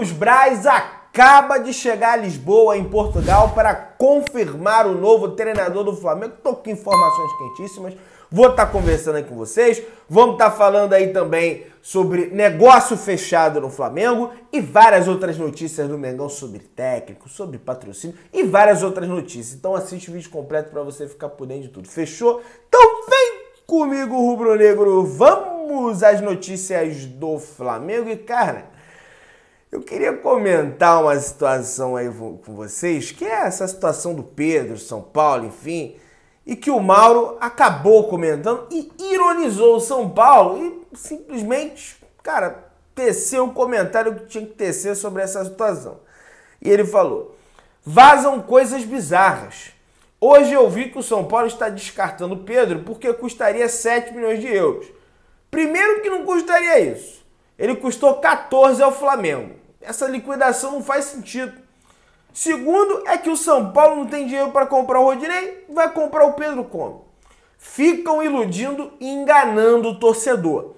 Marcos Braz acaba de chegar a Lisboa, em Portugal, para confirmar o novo treinador do Flamengo. Tô com informações quentíssimas. Vou estar tá conversando aí com vocês. Vamos estar tá falando aí também sobre negócio fechado no Flamengo e várias outras notícias do Mengão sobre técnico, sobre patrocínio e várias outras notícias. Então assiste o vídeo completo para você ficar por dentro de tudo. Fechou? Então vem comigo, Rubro Negro. Vamos às notícias do Flamengo e cara eu queria comentar uma situação aí com vocês, que é essa situação do Pedro, São Paulo, enfim, e que o Mauro acabou comentando e ironizou o São Paulo e simplesmente, cara, teceu o comentário que tinha que tecer sobre essa situação. E ele falou: vazam coisas bizarras. Hoje eu vi que o São Paulo está descartando Pedro porque custaria 7 milhões de euros. Primeiro que não custaria isso. Ele custou 14 ao Flamengo. Essa liquidação não faz sentido. Segundo é que o São Paulo não tem dinheiro para comprar o Rodinei, vai comprar o Pedro como. Ficam iludindo e enganando o torcedor.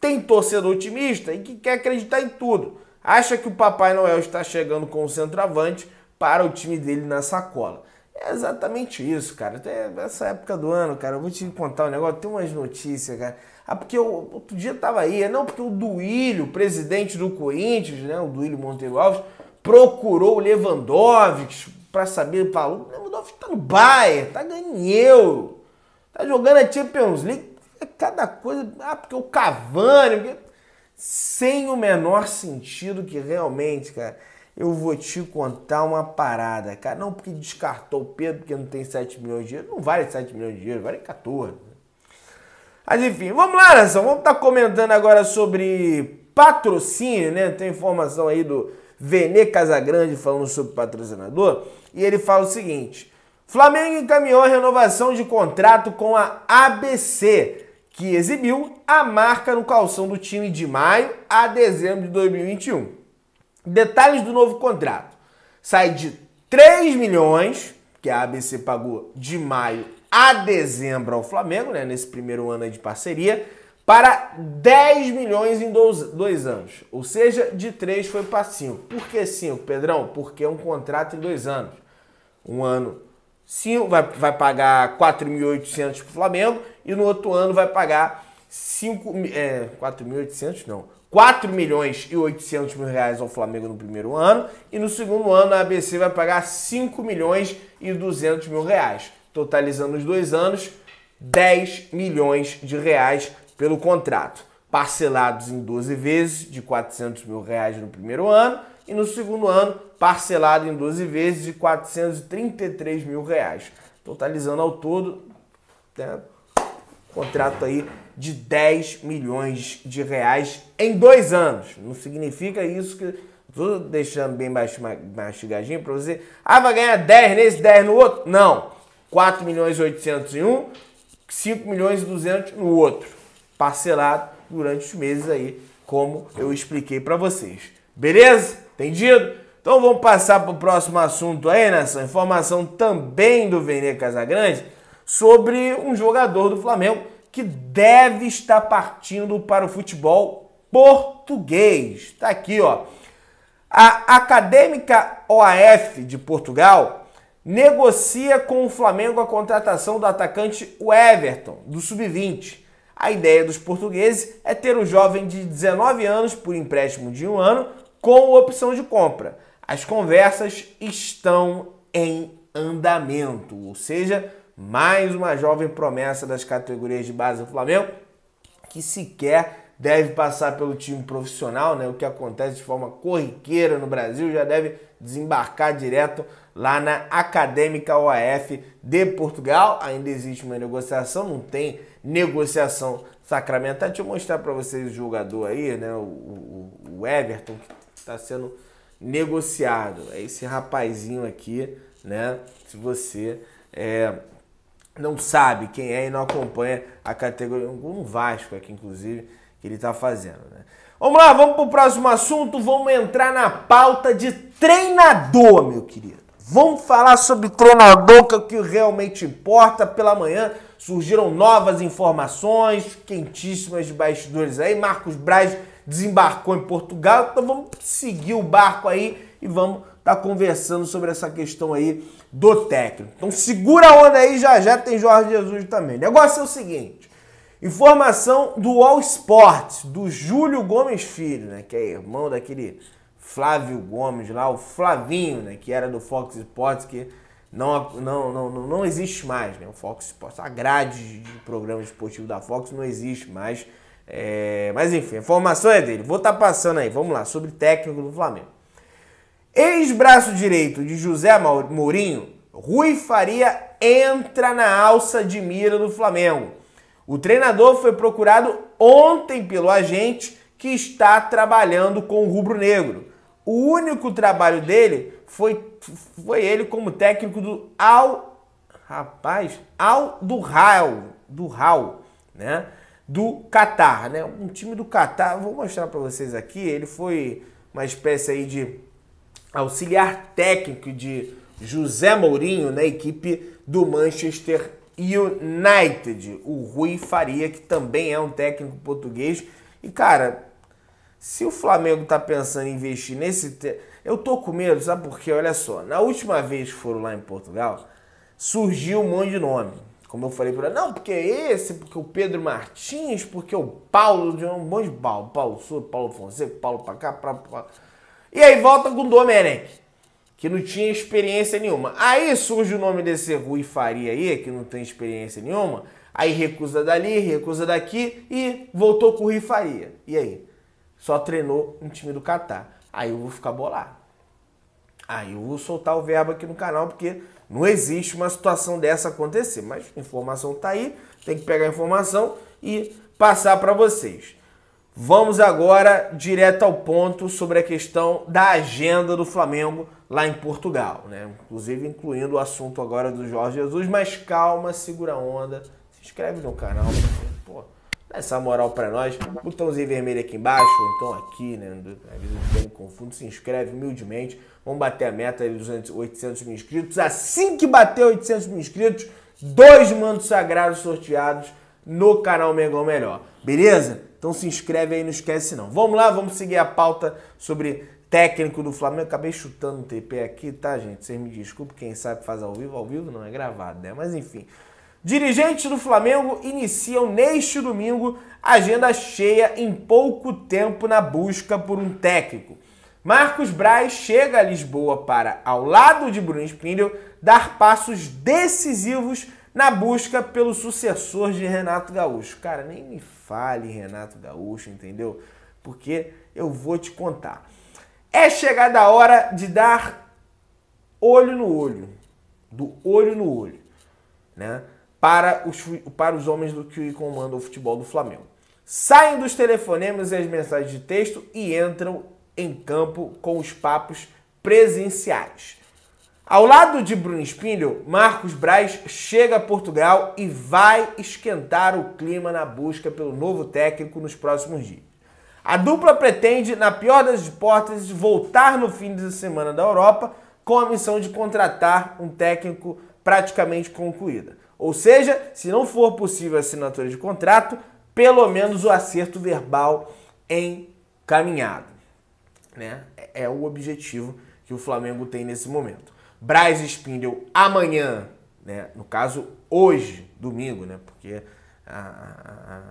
Tem torcedor otimista e que quer acreditar em tudo. Acha que o Papai Noel está chegando com o centroavante para o time dele na sacola. É exatamente isso, cara. Até essa época do ano, cara, eu vou te contar um negócio, tem umas notícias, cara. Ah, porque eu, outro dia tava aí, é não, porque o Duílio, presidente do Corinthians, né, o Duílio Monteiro Alves, procurou o Lewandowski para saber, falou, o Lewandowski tá no Bayern, tá ganhando euro, tá jogando a Champions League, é cada coisa, ah, porque o Cavani, porque... sem o menor sentido que realmente, cara eu vou te contar uma parada, cara. Não porque descartou o Pedro, porque não tem 7 milhões de euros. Não vale 7 milhões de euros. vale 14. Mas enfim, vamos lá, nação. Vamos estar tá comentando agora sobre patrocínio, né? Tem informação aí do Vene Casagrande falando sobre patrocinador. E ele fala o seguinte: Flamengo encaminhou a renovação de contrato com a ABC, que exibiu a marca no calção do time de maio a dezembro de 2021. Detalhes do novo contrato. Sai de 3 milhões, que a ABC pagou de maio a dezembro ao Flamengo, né, nesse primeiro ano de parceria, para 10 milhões em dois, dois anos. Ou seja, de 3 foi para 5. Por que 5, Pedrão? Porque é um contrato em dois anos. Um ano cinco, vai, vai pagar 4.800 para o Flamengo e no outro ano vai pagar 5... É, 4.800 não. 4 milhões e 800 mil reais ao Flamengo no primeiro ano e no segundo ano a ABC vai pagar 5 milhões e 200 mil reais, totalizando os dois anos 10 milhões de reais pelo contrato, parcelados em 12 vezes de 400 mil reais no primeiro ano e no segundo ano parcelado em 12 vezes de 433 mil reais, totalizando ao todo né, contrato aí de 10 milhões de reais em dois anos. Não significa isso que. Estou deixando bem baixo, mastigadinho para você. Ah, vai ganhar 10 nesse, 10 no outro? Não. 4 milhões e 800 em um, 5 milhões e 200 no outro. Parcelado durante os meses aí, como eu expliquei para vocês. Beleza? Entendido? Então vamos passar para o próximo assunto aí, nessa informação também do Vene Casagrande sobre um jogador do Flamengo que deve estar partindo para o futebol português. Está aqui, ó. A Acadêmica OAF de Portugal negocia com o Flamengo a contratação do atacante Everton, do Sub-20. A ideia dos portugueses é ter o jovem de 19 anos por empréstimo de um ano com opção de compra. As conversas estão em andamento, ou seja, mais uma jovem promessa das categorias de base do Flamengo, que sequer deve passar pelo time profissional, né? O que acontece de forma corriqueira no Brasil, já deve desembarcar direto lá na Acadêmica OAF de Portugal. Ainda existe uma negociação, não tem negociação sacramentada. Deixa eu mostrar para vocês o jogador aí, né? O, o, o Everton, que está sendo negociado. É esse rapazinho aqui, né? Se você é, não sabe quem é e não acompanha a categoria. Um Vasco aqui, inclusive, que ele está fazendo. Né? Vamos lá, vamos para o próximo assunto. Vamos entrar na pauta de treinador, meu querido. Vamos falar sobre treinador, que é o que realmente importa. Pela manhã surgiram novas informações, quentíssimas de bastidores aí. Marcos Braz desembarcou em Portugal, então vamos seguir o barco aí e vamos está conversando sobre essa questão aí do técnico. Então segura a onda aí, já já tem Jorge Jesus também. O negócio é o seguinte, informação do All Sports, do Júlio Gomes Filho, né, que é irmão daquele Flávio Gomes lá, o Flavinho, né, que era do Fox Sports, que não, não, não, não existe mais, né, o Fox Sports, a grade de programa esportivo da Fox não existe mais, é... mas enfim, a informação é dele. Vou estar tá passando aí, vamos lá, sobre técnico do Flamengo. Ex-braço direito de José Mourinho, Rui Faria entra na alça de mira do Flamengo. O treinador foi procurado ontem pelo agente que está trabalhando com o rubro-negro. O único trabalho dele foi, foi ele como técnico do Al, rapaz, Al do Hal, do Hal, né? Do Catar, né? Um time do Catar, vou mostrar para vocês aqui, ele foi uma espécie aí de auxiliar técnico de José Mourinho na equipe do Manchester United, o Rui Faria, que também é um técnico português. E cara, se o Flamengo tá pensando em investir nesse, te... eu tô com medo, sabe por quê? Olha só, na última vez que foram lá em Portugal, surgiu um monte de nome. Como eu falei para não, porque é esse, porque o Pedro Martins, porque o Paulo, um monte de Paulo, Paulo Sul, Paulo Fonseca, Paulo pra cá, pra, pra... E aí volta com Domenech, que não tinha experiência nenhuma. Aí surge o nome desse Rui Faria aí, que não tem experiência nenhuma. Aí recusa dali, recusa daqui e voltou com o Rui Faria. E aí? Só treinou um time do Catar. Aí eu vou ficar bolado. Aí eu vou soltar o verbo aqui no canal, porque não existe uma situação dessa acontecer. Mas a informação tá aí, tem que pegar a informação e passar para vocês. Vamos agora direto ao ponto sobre a questão da agenda do Flamengo lá em Portugal, né? Inclusive incluindo o assunto agora do Jorge Jesus, mas calma, segura a onda, se inscreve no canal, pô, dá essa moral para nós, botãozinho vermelho aqui embaixo, então aqui, né? Às vezes eu me confundo, se inscreve humildemente, vamos bater a meta de 800 mil inscritos, assim que bater 800 mil inscritos, dois mandos sagrados sorteados no canal Mengão Melhor, beleza? Então se inscreve aí, não esquece não. Vamos lá, vamos seguir a pauta sobre técnico do Flamengo. Acabei chutando o TP aqui, tá, gente? Vocês me desculpem, quem sabe faz ao vivo, ao vivo não é gravado, né? Mas enfim. Dirigentes do Flamengo iniciam neste domingo agenda cheia em pouco tempo na busca por um técnico. Marcos Braz chega a Lisboa para, ao lado de Bruno Spindel, dar passos decisivos na busca pelo sucessor de Renato Gaúcho. Cara, nem me fale Renato Gaúcho, entendeu? Porque eu vou te contar. É chegada a hora de dar olho no olho, do olho no olho, né? Para os, para os homens do que comandam o futebol do Flamengo. Saem dos telefonemas e as mensagens de texto e entram em campo com os papos presenciais. Ao lado de Bruno Espinho, Marcos Braz chega a Portugal e vai esquentar o clima na busca pelo novo técnico nos próximos dias. A dupla pretende, na pior das hipóteses, voltar no fim de semana da Europa com a missão de contratar um técnico praticamente concluída. Ou seja, se não for possível a assinatura de contrato, pelo menos o acerto verbal encaminhado. Né? É o objetivo que o Flamengo tem nesse momento. Braz Spindle amanhã, né? No caso, hoje, domingo, né? Porque a, a,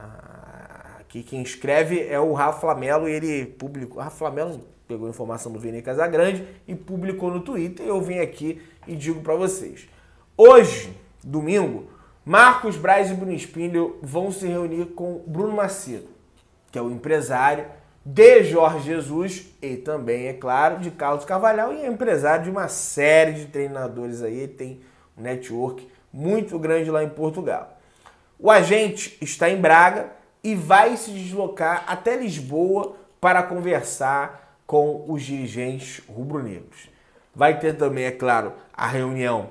a, aqui quem escreve é o Rafa Melo e ele publicou. Rafa Flamelo pegou informação do Vini Casagrande e publicou no Twitter. Eu vim aqui e digo para vocês. Hoje, domingo, Marcos Braz e Bruno Spindle vão se reunir com Bruno Macedo, que é o empresário de Jorge Jesus e também, é claro, de Carlos Cavalhal e é empresário de uma série de treinadores aí, ele tem um network muito grande lá em Portugal. O agente está em Braga e vai se deslocar até Lisboa para conversar com os dirigentes rubro-negros. Vai ter também, é claro, a reunião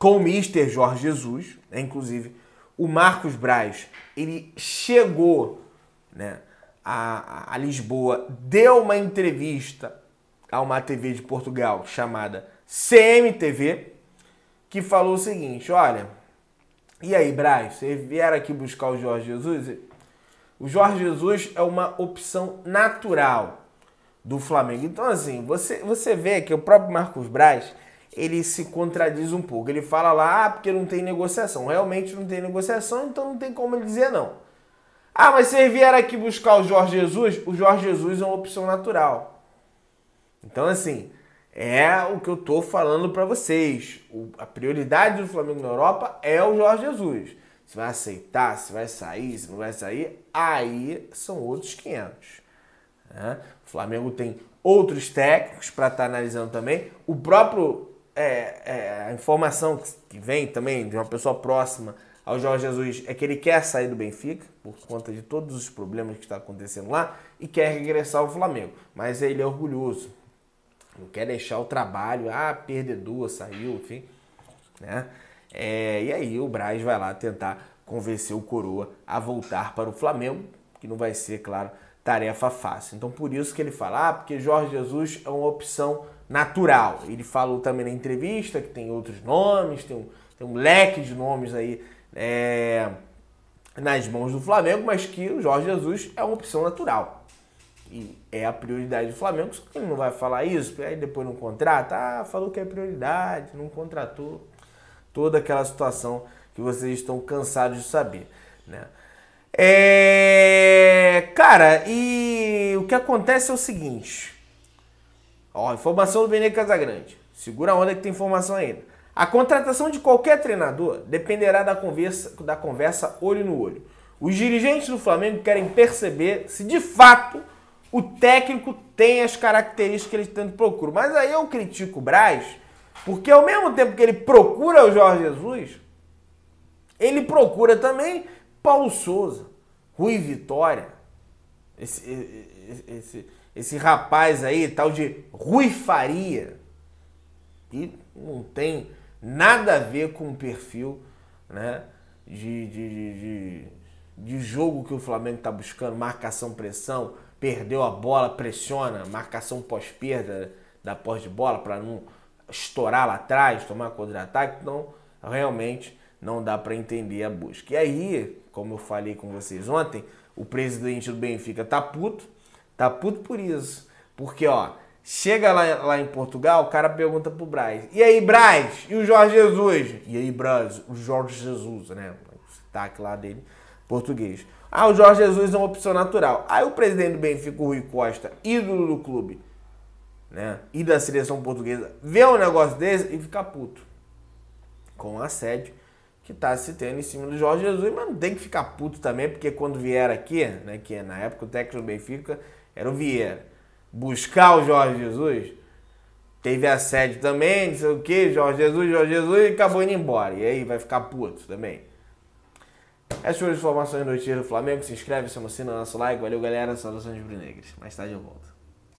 com o Mister Jorge Jesus, né? inclusive o Marcos Braz, ele chegou, né? a, a Lisboa deu uma entrevista a uma TV de Portugal chamada CMTV, que falou o seguinte: olha, e aí, Braz, você vieram aqui buscar o Jorge Jesus? O Jorge Jesus é uma opção natural do Flamengo. Então, assim, você, você vê que o próprio Marcos Braz ele se contradiz um pouco. Ele fala lá, ah, porque não tem negociação. Realmente não tem negociação, então não tem como ele dizer não. Ah, mas se vier vieram aqui buscar o Jorge Jesus, o Jorge Jesus é uma opção natural. Então, assim, é o que eu tô falando para vocês. O, a prioridade do Flamengo na Europa é o Jorge Jesus. Se vai aceitar, se vai sair, se não vai sair, aí são outros 500. Né? O Flamengo tem outros técnicos para estar tá analisando também. O próprio é, é, a informação que vem também de uma pessoa próxima ao Jorge Jesus é que ele quer sair do Benfica, por conta de todos os problemas que está acontecendo lá, e quer regressar ao Flamengo. Mas ele é orgulhoso. Não quer deixar o trabalho, ah, perdedor, saiu, enfim. Né? É, e aí o Braz vai lá tentar convencer o Coroa a voltar para o Flamengo, que não vai ser, claro, tarefa fácil. Então por isso que ele fala, ah, porque Jorge Jesus é uma opção natural. Ele falou também na entrevista que tem outros nomes, tem um, tem um leque de nomes aí é, nas mãos do Flamengo, mas que o Jorge Jesus é uma opção natural. E é a prioridade do Flamengo, só que ele não vai falar isso, aí depois não contrata, ah, falou que é prioridade, não contratou. Toda aquela situação que vocês estão cansados de saber, né? É... Cara, e o que acontece é o seguinte. Ó, informação do Benê Casagrande. Segura a onda que tem informação ainda. A contratação de qualquer treinador dependerá da conversa, da conversa olho no olho. Os dirigentes do Flamengo querem perceber se de fato o técnico tem as características que ele tanto procura. Mas aí eu critico o Braz, porque ao mesmo tempo que ele procura o Jorge Jesus, ele procura também Paulo Souza, Rui Vitória, esse, esse, esse, esse rapaz aí, tal de Rui Faria, e não tem Nada a ver com o perfil né, de, de, de, de jogo que o Flamengo está buscando, marcação-pressão, perdeu a bola, pressiona, marcação pós-perda da pós de bola para não estourar lá atrás, tomar contra-ataque. Então, realmente não dá para entender a busca. E aí, como eu falei com vocês ontem, o presidente do Benfica tá puto, tá puto por isso. Porque, ó, Chega lá, lá em Portugal, o cara pergunta pro Braz. E aí, Braz? E o Jorge Jesus? E aí, Braz? O Jorge Jesus, né? O sotaque lá dele, português. Ah, o Jorge Jesus é uma opção natural. Aí o presidente do Benfica, o Rui Costa, ídolo do clube, né? E da seleção portuguesa, vê um negócio desse e fica puto. Com o assédio que tá se tendo em cima do Jorge Jesus, mas não tem que ficar puto também, porque quando vier aqui, né? Que é na época o técnico do Benfica era o Vieira buscar o Jorge Jesus, teve assédio também, não sei o que, Jorge Jesus, Jorge Jesus, e acabou indo embora. E aí vai ficar puto também. Essas foram as informações do Tiro do Flamengo. Se inscreve, se emociona, nosso like. Valeu, galera. Saudações brunegras. Mais tarde eu volto.